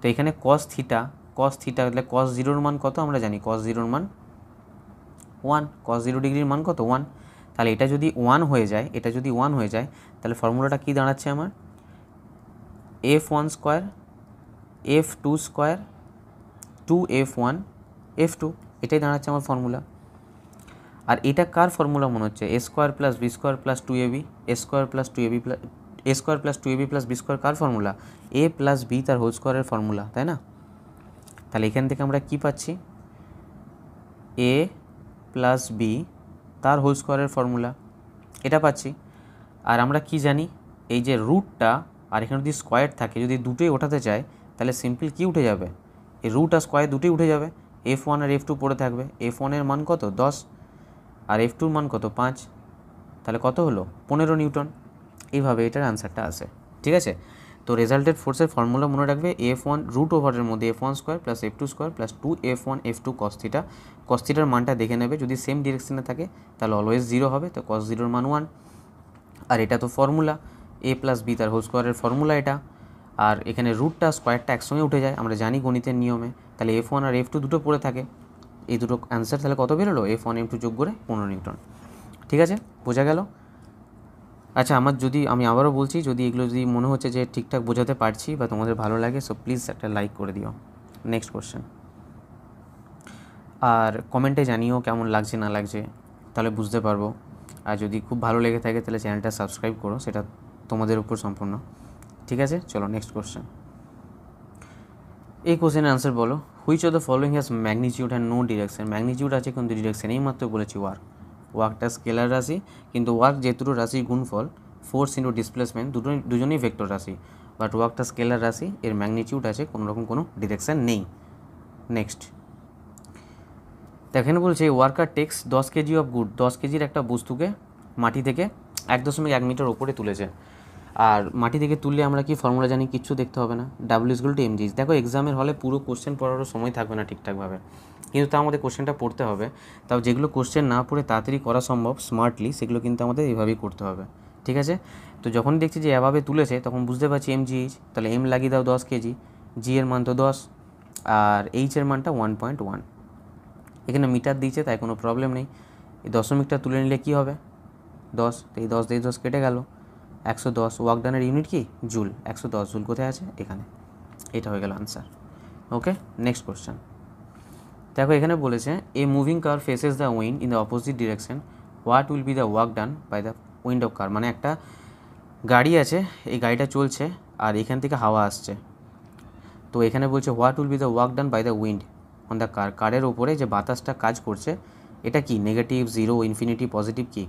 তো এখানে কস থিটা কস থিটা তাহলে কস জিরোর মান কত আমরা জানি কস জিরোর মান ওয়ান কস জিরো ডিগ্রির মান কত ওয়ান তাহলে এটা যদি ওয়ান হয়ে যায় এটা যদি ওয়ান হয়ে যায় তাহলে ফর্মুলাটা কি দাঁড়াচ্ছে আমার F one square F two square two F one F two এটাই দাঁড়াচ্ছে আমার ফর্মুলা আর এটা কার ফর্মুলা মনে হচ্ছে A square plus B square plus two AB A square plus two AB plus A square plus two AB plus B square কার ফর্মুলা এ প্লাস বি তার হোল স্কোয়ারের ফর্মুলা তাই না তাহলে এখান থেকে আমরা কি পাচ্ছি এ প্লাস বি তার হোল স্কোয়ারের ফর্মুলা এটা পাচ্ছি আর আমরা কি জানি এই যে রুটটা আর এখানে যদি স্কোয়ার থাকে যদি দুটোই ওঠাতে চায় তাহলে সিম্পল কি উঠে যাবে এই রুট আর স্কোয়ার দুটোই উঠে যাবে এফ ওয়ান আর এফ টু পড়ে থাকবে এফ ওয়ানের মান কত দশ আর এফ টুর মান কত পাঁচ তাহলে কত হলো পনেরো নিউটন এইভাবে এটার আনসারটা আসে ঠিক আছে তো রেজাল্টেড ফোর্সের ফর্মুলা মনে রাখবে এফ ওয়ান রুট ওভারের মধ্যে F one square plus F two square plus two F one F two কস্তিটা কস্তিটার মানটা দেখে নেবে যদি সেম ডিরেকশনে থাকে তাহলে অলওয়েজ জিরো হবে তো কস জিরোর মান ওয়ান আর এটা তো ফর্মুলা এ প্লাস বি তার হোল স্কোয়ারের ফর্মুলা এটা আর এখানে রুটটা স্কোয়ারটা একসঙ্গে উঠে যায় আমরা জানি গণিতের নিয়মে তাহলে এফ ওয়ান আর এফ টু দুটো পড়ে থাকে এই দুটো অ্যান্সার তাহলে কত বেরোলো এফ ওয়ান এফ টু যোগ করে পনেরো নিউটন ঠিক আছে বোঝা গেল আচ্ছা আমার যদি আমি আবারও বলছি যদি এগুলো যদি মনে হচ্ছে যে ঠিকঠাক বোঝাতে পারছি বা তোমাদের ভালো লাগে সো প্লিজ একটা লাইক করে দিও নেক্সট কোশ্চেন আর কমেন্টে জানিও কেমন লাগছে না লাগছে তাহলে বুঝতে পারবো আর যদি খুব ভালো লেগে থাকে তাহলে চ্যানেলটা সাবস্ক্রাইব করো সেটা তোমাদের উপর সম্পূর্ণ ঠিক আছে চলো নেক্সট কোশ্চেন এই কোশ্চেনের আনসার বলো which of the following has magnitude and no direction magnitude আছে কিন্তু ডিরেকশন মাত্র বলেছি ওয়ার্ক ওয়ার্কটা স্কেলার রাশি কিন্তু ওয়ার্ক যেহেতু রাশি গুণফল ফোর্স ইন্টু ডিসপ্লেসমেন্ট দুটো দুজনেই ভেক্টর রাশি বাট ওয়ার্কটা স্কেলার রাশি এর ম্যাগনিটিউড আছে কোনো রকম কোনো ডিরেকশান নেই নেক্সট দেখেন বলছে ওয়ার্কার টেক্স দশ কেজি অফ গুড দশ কেজির একটা বস্তুকে মাটি থেকে এক দশমিক এক মিটার ওপরে তুলেছে আর মাটি থেকে তুললে আমরা কি ফর্মুলা জানি কিচ্ছু দেখতে হবে না ডাব্লিউসগুলো টু এমজিস দেখো এক্সামের হলে পুরো কোশ্চেন পড়ারও সময় থাকবে না ঠিকঠাকভাবে কিন্তু তা আমাদের কোশ্চেনটা পড়তে হবে তাও যেগুলো কোশ্চেন না পড়ে তাড়াতাড়ি করা সম্ভব স্মার্টলি সেগুলো কিন্তু আমাদের এইভাবেই করতে হবে ঠিক আছে তো যখন দেখছি যে এভাবে তুলেছে তখন বুঝতে পারছি এম জি এইচ তাহলে এম লাগিয়ে দাও দশ কেজি জি এর মান তো দশ আর এইচ এর মানটা ওয়ান পয়েন্ট ওয়ান এখানে মিটার দিয়েছে তাই কোনো প্রবলেম নেই এই দশমিকটা তুলে নিলে কী হবে দশ তো এই দশ দিয়ে দশ কেটে গেল একশো দশ ওয়াকডানের ইউনিট কি জুল একশো দশ জুল কোথায় আছে এখানে এটা হয়ে গেল আনসার ওকে নেক্সট কোশ্চেন দেখো এখানে বলেছে a moving car faces the wind in the opposite direction what will be the work done by the wind of car মানে একটা গাড়ি আছে এই গাড়িটা চলছে আর এখান থেকে হাওয়া আসছে তো এখানে বলছে what will be the work done by the wind on the car কারের ওপরে যে বাতাসটা কাজ করছে এটা কি নেগেটিভ জিরো ইনফিনিটি পজিটিভ কি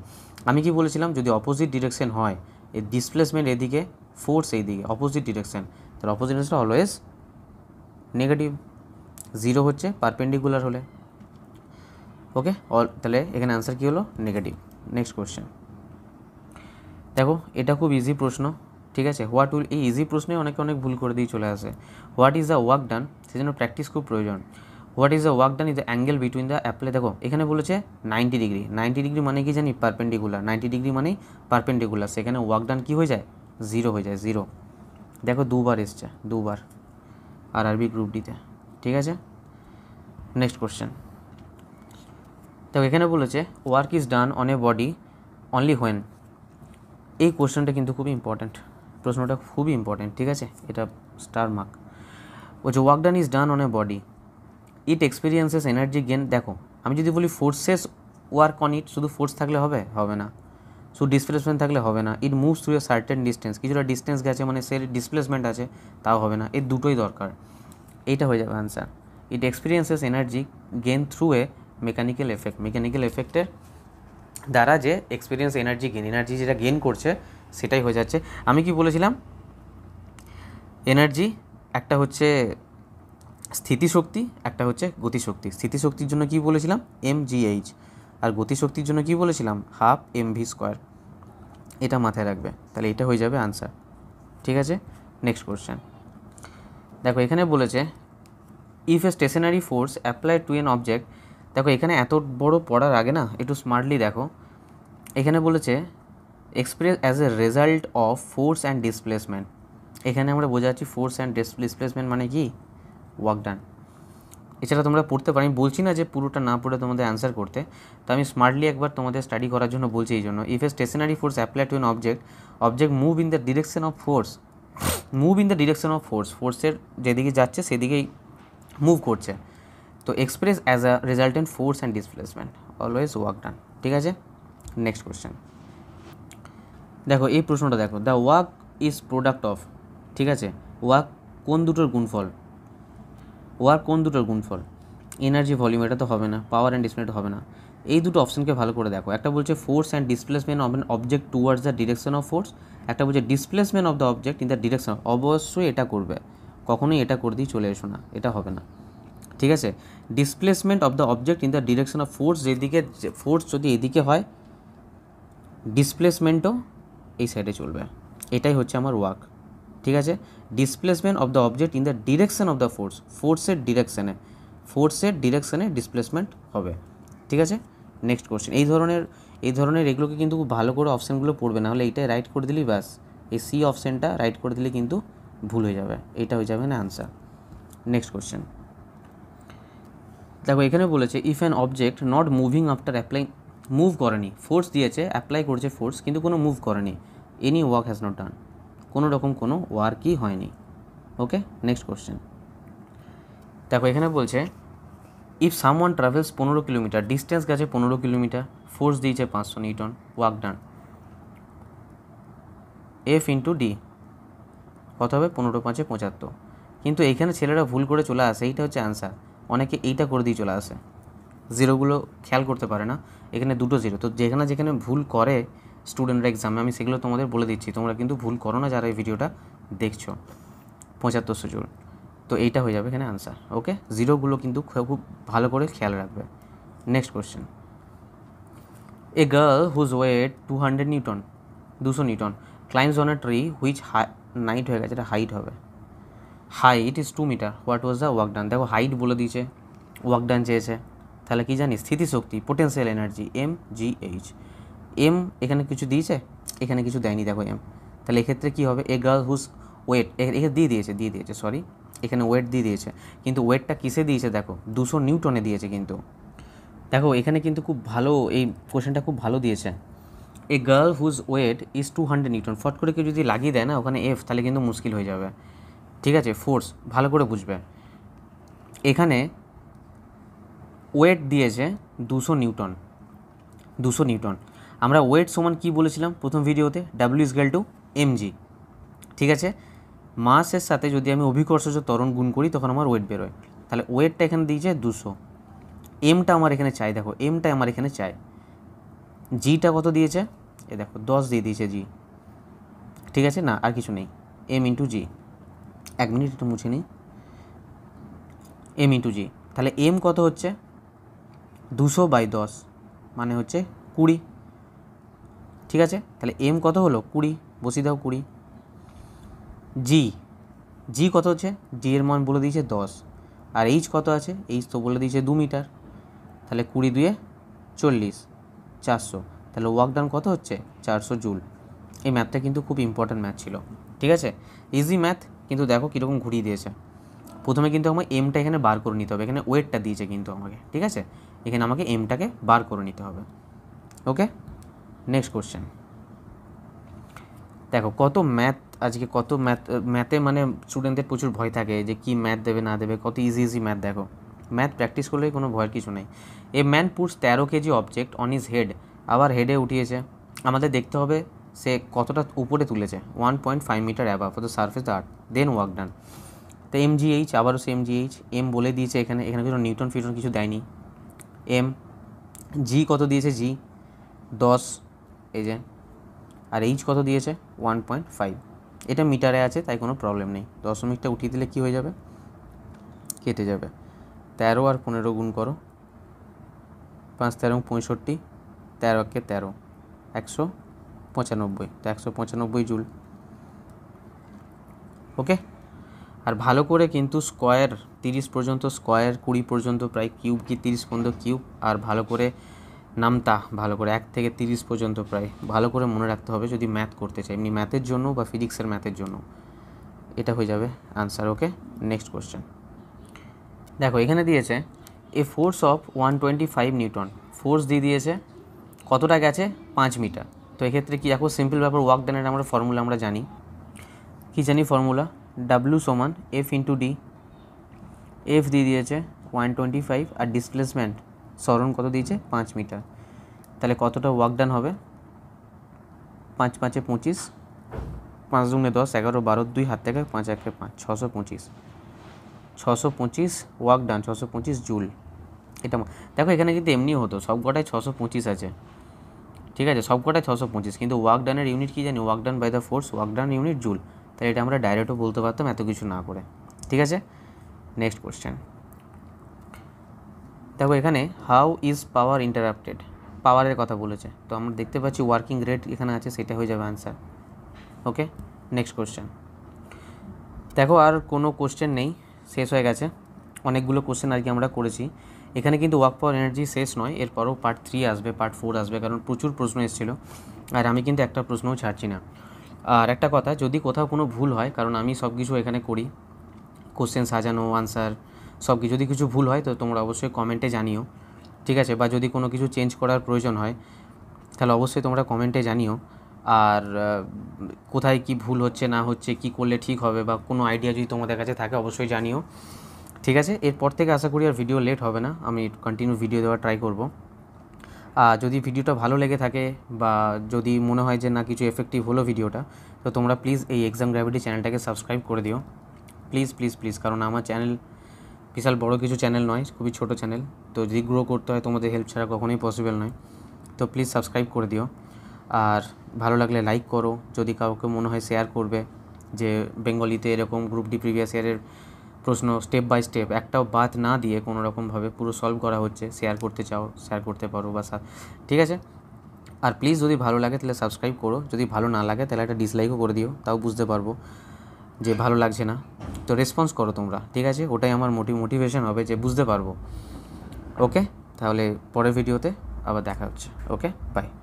আমি কি বলেছিলাম যদি অপোজিট ডিরেকশন হয় এ ডিসপ্লেসমেন্ট এদিকে ফোর্স এইদিকে অপোজিট ডিরেকশন তার opposite direction always negative zero হচ্ছে পারপেন্ডিকুলার হলে ওকে অল তাহলে এখানে অ্যান্সার কী হলো নেগেটিভ নেক্সট কোয়েশ্চেন দেখো এটা খুব ইজি প্রশ্ন ঠিক আছে হোয়াট উইল এই ইজি প্রশ্নে অনেকে অনেক ভুল করে দিয়ে চলে আসে what is the work done সেজন্য প্র্যাকটিস খুব প্রয়োজন what is the work done is the angle between the applied দেখো এখানে বলেছে নাইনটি ডিগ্রি নাইনটি ডিগ্রি মানে কি জানি পারপেন্ডিকুলার নাইনটি ডিগ্রি মানে পারপেন্ডিকুলার সেখানে ওয়ার্ক ডান কী হয়ে যায় জিরো হয়ে যায় জিরো দেখো দুবার এসছে দুবার আর আরবি গ্রুপ ডিতে ঠিক আছে নেক্সট কোশ্চেন তো এখানে বলেছে work is done on a body only when এই কোশ্চেনটা কিন্তু খুবই ইম্পর্ট্যান্ট প্রশ্নটা খুবই ইম্পর্ট্যান্ট ঠিক আছে এটা স্টার মার্ক বলছে work done is done on a body it experiences energy gain দেখো আমি যদি বলি ফোর্সেস ওয়ার্ক অন ইট শুধু ফোর্স থাকলে হবে হবে না শুধু ডিসপ্লেসমেন্ট থাকলে হবে না it moves through a certain distance কিছুটা ডিস্টেন্স গেছে মানে সে ডিসপ্লেসমেন্ট আছে তাও হবে না এই দুটোই দরকার এইটা হয়ে যাবে answer it experiences energy gain through a mechanical effect mechanical এফেক্টের দ্বারা যে এক্সপিরিয়েন্স এনার্জি গেন এনার্জি যেটা গেন করছে সেটাই হয়ে যাচ্ছে আমি কি বলেছিলাম এনার্জি একটা হচ্ছে স্থিতিশক্তি একটা হচ্ছে গতিশক্তি স্থিতিশক্তির জন্য কি বলেছিলাম এম এইচ আর গতিশক্তির জন্য কি বলেছিলাম হাফ এম ভি স্কোয়ার এটা মাথায় রাখবে তাহলে এটা হয়ে যাবে আনসার ঠিক আছে নেক্সট কোশ্চেন দেখো এখানে বলেছে if a stationary force applied to an object দেখো এখানে এত বড় পড়ার আগে না একটু স্মার্টলি দেখো এখানে বলেছে express as a result of force and displacement এখানে আমরা বোঝা বোঝাচ্ছি ফোর্স অ্যান্ড ডিসপ্লেসমেন্ট মানে কি ওয়ার্ক ডান এছাড়া তোমরা পড়তে পারো আমি বলছি না যে পুরোটা না পড়ে তোমাদের অ্যান্সার করতে তো আমি স্মার্টলি একবার তোমাদের স্টাডি করার জন্য বলছি এই জন্য if a stationary force apply to an object object move in the direction of force move in the direction of force ফোর্সের যেদিকে যাচ্ছে সেদিকেই মুভ করছে তো express as a resultant force and displacement always work done ঠিক আছে নেক্সট কোশ্চেন দেখো এই প্রশ্নটা দেখো the work is product of ঠিক আছে ওয়ার্ক কোন দুটোর গুণফল ওয়ার্ক কোন দুটোর গুণফল এনার্জি ভলিউম এটা তো হবে না পাওয়ার অ্যান্ড ডিসপ্লেটা হবে না এই দুটো অপশানকে ভালো করে দেখো একটা বলছে force and displacement of an object towards the direction of force একটা বলছে displacement of the object in the direction অবশ্যই এটা করবে কখনোই এটা করে দিয়ে চলে এসো না এটা হবে না ঠিক আছে displacement of the object in the direction of force যেদিকে ফোর্স যদি এদিকে হয় ডিসপ্লেসমেন্টও এই সাইডে চলবে এটাই হচ্ছে আমার ওয়ার্ক ঠিক আছে displacement of the object in the direction of the force ফোর্সের ডিরেকশানে ফোর্সের ডিরেকশানে ডিসপ্লেসমেন্ট হবে ঠিক আছে নেক্সট কোশ্চেন এই ধরনের এই ধরনের এগুলোকে কিন্তু খুব ভালো করে অপশানগুলো পড়বে না হলে এইটাই রাইট করে দিলেই ব্যাস এই সি অপশানটা রাইট করে দিলে কিন্তু ভুল হয়ে যাবে এটা হয়ে যাবে না আনসার নেক্সট কোশ্চেন দেখো এখানে বলেছে if an object not moving after apply move করেনি ফোর্স দিয়েছে অ্যাপ্লাই করছে ফোর্স কিন্তু কোনো মুভ করেনি any work has not done কোনো রকম কোনো ওয়ার্কই হয়নি ওকে নেক্সট কোশ্চেন দেখো এখানে বলছে ইফ সামওয়ান ট্রাভেলস পনেরো কিলোমিটার ডিস্টেন্স গেছে পনেরো কিলোমিটার ফোর্স দিয়েছে পাঁচশো newton work done F into D কত হবে পনেরো পাঁচে পঁচাত্তর কিন্তু এইখানে ছেলেরা ভুল করে চলে আসে এইটা হচ্ছে অ্যান্সার অনেকে এইটা করে দিয়ে চলে আসে জিরোগুলো খেয়াল করতে পারে না এখানে দুটো জিরো তো যেখানে যেখানে ভুল করে স্টুডেন্টরা এক্সামে আমি সেগুলো তোমাদের বলে দিচ্ছি তোমরা কিন্তু ভুল করো না যারা এই ভিডিওটা দেখছো পঁচাত্তর সুযোগ তো এইটা হয়ে যাবে এখানে আনসার ওকে জিরোগুলো কিন্তু খুব ভালো করে খেয়াল রাখবে next question a girl whose weight two hundred newton দুশো newton climbs on a tree which নাইট হয়ে গেছে এটা হাইট হবে height is two metre what was the work done দেখো হাইট বলে দিয়েছে ওয়ার্ক ডান চেয়েছে তাহলে কি জানি স্থিতিশক্তি potential energy M G H M এখানে কিছু দিয়েছে এখানে কিছু দেয়নি দেখো এম তাহলে এক্ষেত্রে কী হবে এ গার্ল হুজ ওয়েট এখানে দিয়ে দিয়েছে দিয়ে দিয়েছে সরি এখানে ওয়েট দিয়ে দিয়েছে কিন্তু ওয়েটটা কিসে দিয়েছে দেখো দুশো নিউটনে দিয়েছে কিন্তু দেখো এখানে কিন্তু খুব ভালো এই কোশ্চেনটা খুব ভালো দিয়েছে a girl whose weight is two hundred newton ফট করে কেউ যদি লাগিয়ে দেয় না ওখানে এফ তাহলে কিন্তু মুশকিল হয়ে যাবে ঠিক আছে ফোর্স ভালো করে বুঝবে এখানে ওয়েট দিয়েছে দুশো নিউটন দুশো নিউটন আমরা ওয়েট সমান কি বলেছিলাম প্রথম ভিডিওতে ডাব্লিউ ইজ গেল টু এমজি ঠিক আছে মাসের সাথে যদি আমি অভিকর্ষজ তরণ গুণ করি তখন আমার ওয়েট বেরোয় তাহলে ওয়েটটা এখানে দিয়েছে দুশো এমটা আমার এখানে চাই দেখো এমটা আমার এখানে চাই জিটা কত দিয়েছে এ দেখো দশ দিয়ে দিয়েছে জি ঠিক আছে না আর কিছু নেই এম ইন্টু জি এক মিনিট একটু মুছে নিই এম ইন্টু জি তাহলে এম কত হচ্ছে দুশো বাই দশ মানে হচ্ছে কুড়ি ঠিক আছে তাহলে এম কত হলো কুড়ি বসিয়ে দাও কুড়ি জি জি কত হচ্ছে জি এর মান বলে দিয়েছে দশ আর এইচ কত আছে এইচ তো বলে দিয়েছে দু মিটার তাহলে কুড়ি দুয়ে চল্লিশ চারশো তাহলে ওয়ার্কডাউন কত হচ্ছে চারশো জুল এই ম্যাথটা কিন্তু খুব ইম্পর্ট্যান্ট ম্যাথ ছিল ঠিক আছে ইজি ম্যাথ কিন্তু দেখো কীরকম ঘুরিয়ে দিয়েছে প্রথমে কিন্তু আমাকে এমটা এখানে বার করে নিতে হবে এখানে ওয়েটটা দিয়েছে কিন্তু আমাকে ঠিক আছে এখানে আমাকে এমটাকে বার করে নিতে হবে ওকে নেক্সট কোশ্চেন দেখো কত ম্যাথ আজকে কত ম্যাথ ম্যাথে মানে স্টুডেন্টদের প্রচুর ভয় থাকে যে কি ম্যাথ দেবে না দেবে কত ইজি ইজি ম্যাথ দেখো ম্যাথ প্র্যাকটিস করলে কোনো ভয়ের কিছু নেই এ ম্যান পুটস তেরো kg object on his head আবার হেডে উঠিয়েছে আমাদের দেখতে হবে সে কতটা উপরে তুলেছে one point five metre above for the surface the earth then work done তো এম জি এইচ আবারও সে এম জি এইচ এম বলে দিয়েছে এখানে এখানে কিছু নিউটন ফিউটন কিছু দেয়নি এম জি কত দিয়েছে জি দশ এই যে আর এইচ কত দিয়েছে ওয়ান পয়েন্ট ফাইভ এটা মিটারে আছে তাই কোনো প্রবলেম নেই দশমিকটা উঠিয়ে দিলে কি হয়ে যাবে কেটে যাবে তেরো আর পনেরো গুণ করো পাঁচ তেরো পঁয়ষট্টি তেরো কে তেরো একশো পঁচানব্বই তো একশো পঁচানব্বই জুল ওকে আর ভালো করে কিন্তু স্কোয়ার তিরিশ পর্যন্ত স্কোয়ার কুড়ি পর্যন্ত প্রায় কিউব কি তিরিশ পর্যন্ত কিউব আর ভালো করে নামতা ভালো করে এক থেকে তিরিশ পর্যন্ত প্রায় ভালো করে মনে রাখতে হবে যদি ম্যাথ করতে চাই এমনি ম্যাথের জন্য বা ফিজিক্সের ম্যাথের জন্য এটা হয়ে যাবে আনসার ওকে নেক্সট কোয়েশ্চেন দেখো এখানে দিয়েছে a force of one twenty five newton force দিয়ে দিয়েছে কতটা গেছে পাঁচ মিটার তো এক্ষেত্রে কি এখন সিম্পল ব্যাপার ওয়ার্ক ডানের আমরা ফর্মুলা আমরা জানি কী জানি ফর্মুলা ডাব্লু সমান এফ ইন্টু ডি এফ দিয়ে দিয়েছে ওয়ান টোয়েন্টি ফাইভ আর ডিসপ্লেসমেন্ট সরণ কত দিয়েছে পাঁচ মিটার তাহলে কতটা ওয়ার্ক ডান হবে পাঁচ পাঁচে পঁচিশ পাঁচ দুগুণে দশ এগারো বারো দুই হাত থেকে পাঁচ একে পাঁচ ছশো পঁচিশ ছশো পঁচিশ ওয়ার্ক ডান ছশো পঁচিশ জুল এটা দেখো এখানে কিন্তু এমনি হতো সব কটায় ছশো পঁচিশ আছে ঠিক আছে সব কটায় ছশো পঁচিশ কিন্তু ওয়ার্ক ডানের ইউনিট কি জানি work done by the force work done unit joule তাহলে এটা আমরা ডাইরেক্টও বলতে পারতাম এত কিছু না করে ঠিক আছে নেক্সট কোশ্চেন দেখো এখানে হাউ ইজ পাওয়ার ইন্টারাপ্টেড পাওয়ারের কথা বলেছে তো আমরা দেখতে পাচ্ছি ওয়ার্কিং রেট এখানে আছে সেটা হয়ে যাবে অ্যান্সার ওকে নেক্সট কোশ্চেন দেখো আর কোনো কোশ্চেন নেই শেষ হয়ে গেছে অনেকগুলো কোশ্চেন আর কি আমরা করেছি এখানে কিন্তু ওয়ার্ক পাওয়ার এনার্জি শেষ নয় এরপরও পার্ট থ্রি আসবে পার্ট ফোর আসবে কারণ প্রচুর প্রশ্ন এসেছিলো আর আমি কিন্তু একটা প্রশ্নও ছাড়ছি না আর একটা কথা যদি কোথাও কোনো ভুল হয় কারণ আমি সব কিছু এখানে করি কোশ্চেন সাজানো আনসার সব কিছু যদি কিছু ভুল হয় তো তোমরা অবশ্যই কমেন্টে জানিও ঠিক আছে বা যদি কোনো কিছু চেঞ্জ করার প্রয়োজন হয় তাহলে অবশ্যই তোমরা কমেন্টে জানিও আর কোথায় কি ভুল হচ্ছে না হচ্ছে কি করলে ঠিক হবে বা কোনো আইডিয়া যদি তোমাদের কাছে থাকে অবশ্যই জানিও ঠিক আছে এরপর থেকে আশা করি আর ভিডিও লেট হবে না আমি কন্টিনিউ ভিডিও দেওয়ার ট্রাই করব আর যদি ভিডিওটা ভালো লেগে থাকে বা যদি মনে হয় যে না কিছু এফেক্টিভ হলো ভিডিওটা তো তোমরা প্লিজ এই এক্সাম গ্র্যাভিটি চ্যানেলটাকে সাবস্ক্রাইব করে দিও প্লিজ প্লিজ প্লিজ কারণ আমার চ্যানেল বিশাল বড় কিছু চ্যানেল নয় খুবই ছোট চ্যানেল তো যদি গ্রো করতে হয় তোমাদের হেল্প ছাড়া কখনোই পসিবল নয় তো প্লিজ সাবস্ক্রাইব করে দিও আর ভালো লাগলে লাইক করো যদি কাউকে মনে হয় শেয়ার করবে যে বেঙ্গলিতে এরকম গ্রুপ ডি প্রিভিয়াস ইয়ারের প্রশ্ন স্টেপ বাই স্টেপ একটাও বাদ না দিয়ে কোনো রকমভাবে পুরো সলভ করা হচ্ছে শেয়ার করতে চাও শেয়ার করতে পারো বা ঠিক আছে আর প্লিজ যদি ভালো লাগে তাহলে সাবস্ক্রাইব করো যদি ভালো না লাগে তাহলে একটা ডিসলাইকও করে দিও তাও বুঝতে পারবো যে ভালো লাগছে না তো রেসপন্স করো তোমরা ঠিক আছে ওটাই আমার মোটি মোটিভেশন হবে যে বুঝতে পারবো ওকে তাহলে পরের ভিডিওতে আবার দেখা হচ্ছে ওকে বাই